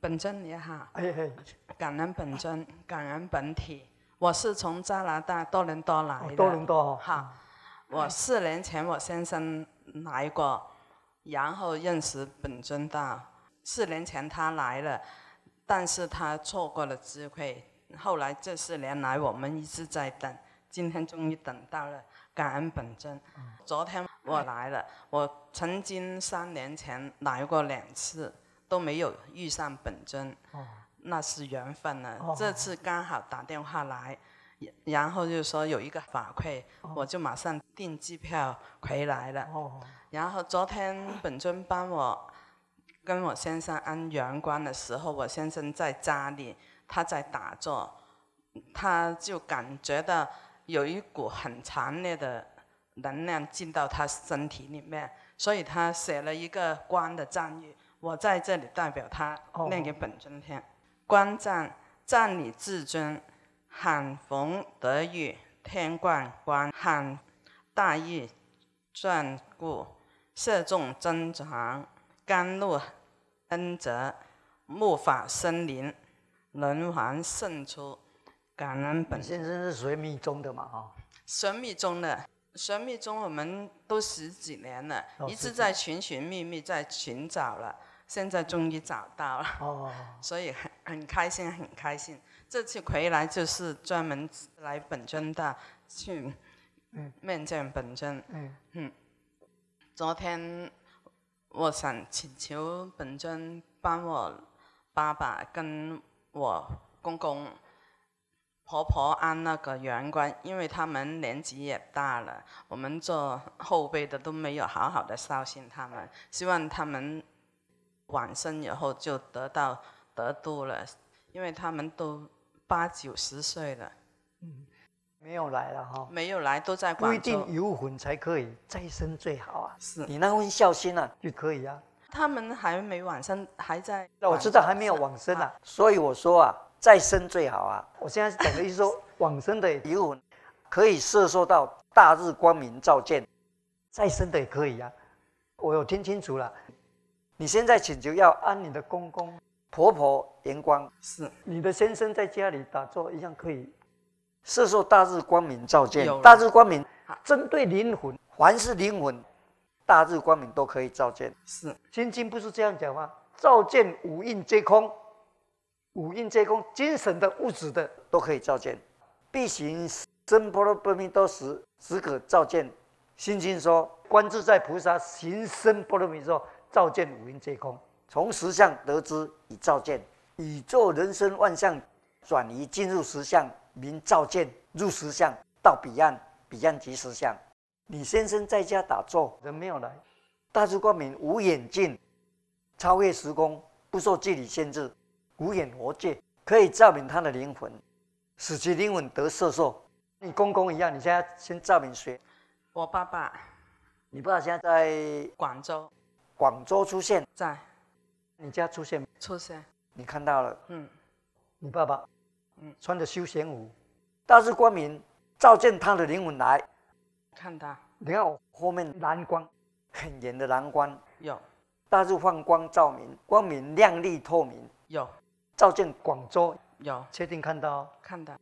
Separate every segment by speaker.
Speaker 1: 本尊你好，感恩本尊，感恩本体。我是从加拿大多伦多来的，多伦多哈。我四年前我先生来过，然后认识本尊的。四年前他来了，但是他错过了机会。后来这四年来我们一直在等，今天终于等到了，感恩本尊。昨天我来了，我曾经三年前来过两次。都没有遇上本尊，那是缘分呢。这次刚好打电话来，然后就说有一个反馈，我就马上订机票回来了。然后昨天本尊帮我跟我先生安阳光的时候，我先生在家里，他在打坐，他就感觉到有一股很强烈的能量进到他身体里面，所以他写了一个光的赞誉。我在这里代表他念给本尊听，观战战理至尊，罕逢得遇天冠冠，罕大义转故射众真长甘露恩泽木法森林轮环胜出，感恩本先生是于密宗的嘛？哈，神密宗的。神秘中我们都十几年了，一直在寻寻觅觅，在寻找了，现在终于找到了，所以很很开心，很开心。这次回来就是专门来本尊大去面见本尊。嗯。昨天我想请求本尊帮我爸爸跟我公公。婆婆安那个圆关，因为他们年纪也大了，我们做后辈的都没有好好的孝心他们，希望他们晚生以后就得到得度了，因为他们都八九十岁了。嗯，没有来了哈。没有来，都在广州。一定
Speaker 2: 有魂才可以再生最好啊！是。你那份孝心呢，就可以啊。
Speaker 1: 他们还没晚生，还在。那我知道
Speaker 2: 还没有晚生啊，所以我说啊。再生最好啊！我现在讲的意思说，往生的灵魂可以摄受到大日光明照见，再生的也可以啊。我有听清楚了，你现在请求要安你的公公、婆婆、阳光，是你的先生在家里打坐一样可以摄受大日光明照见。大日光明针对灵魂，凡是灵魂，大日光明都可以照见。是《心经》不是这样讲吗？照见五蕴皆空。五蕴皆空，精神的、物质的都可以照见。必行身波罗蜜多时，只可照见。《心经》说：“观自在菩萨行深波罗蜜多时，照见五蕴皆空。”从实相得知，以照见，以作人生万象转移，进入实相，名照见。入实相到彼岸，彼岸即实相。李先生在家打坐，人没有来。大智光明无眼近，超越时空，不受距离限制。无眼魔界可以照明他的灵魂，使其灵魂得色受。你公公一样，你现在先照明谁？我爸爸。你爸爸现在在广州。广州出现？在。你家出现？出现。你看到了？嗯。你爸爸，嗯，穿着休闲服，大日光明照见他的灵魂来。看他。你看我后面蓝光，很远的蓝光。有。大日放光照明，光明亮丽透明。有。照见广州有，确定看到，看到。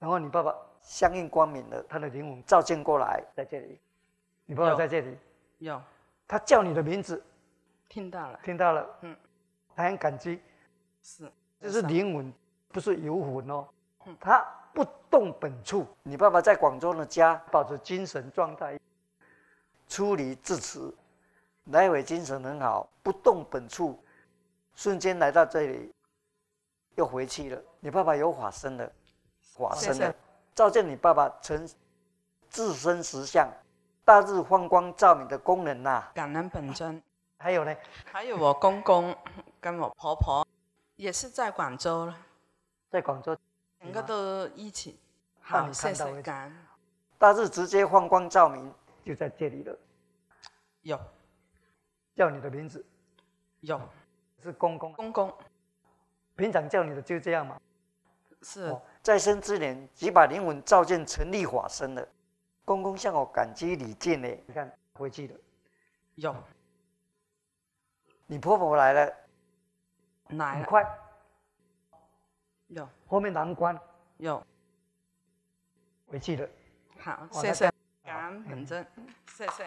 Speaker 2: 然后你爸爸相应光明的他的灵魂照见过来，在这里，你爸爸在这里，有。他叫你的名字，听到了，听到了，嗯。他很感激，是，这是灵魂，不是游魂哦，他不动本处。你爸爸在广州的家保持精神状态，出离至此，来回精神很好，不动本处，瞬间来到这里。就回去了。你爸爸有法身的，法身的，照见你爸爸成自身实
Speaker 1: 相，大日放光照明的功能呐。感恩本尊。还有呢？还有我公公跟我婆婆，也是在广州了，在广州两个都一起。好，谢谢。大日直接放
Speaker 2: 光照明就在这里了。有。叫你的名字。有。是公公。公公。平常叫你的就这样吗？是。在生之年，即把灵魂召见成立法身了。公公向我感激礼敬呢，你看，回去了。有。你婆婆来了。来了。快。有。后面难关。有。回去了。好，谢谢。感恩很真，谢谢。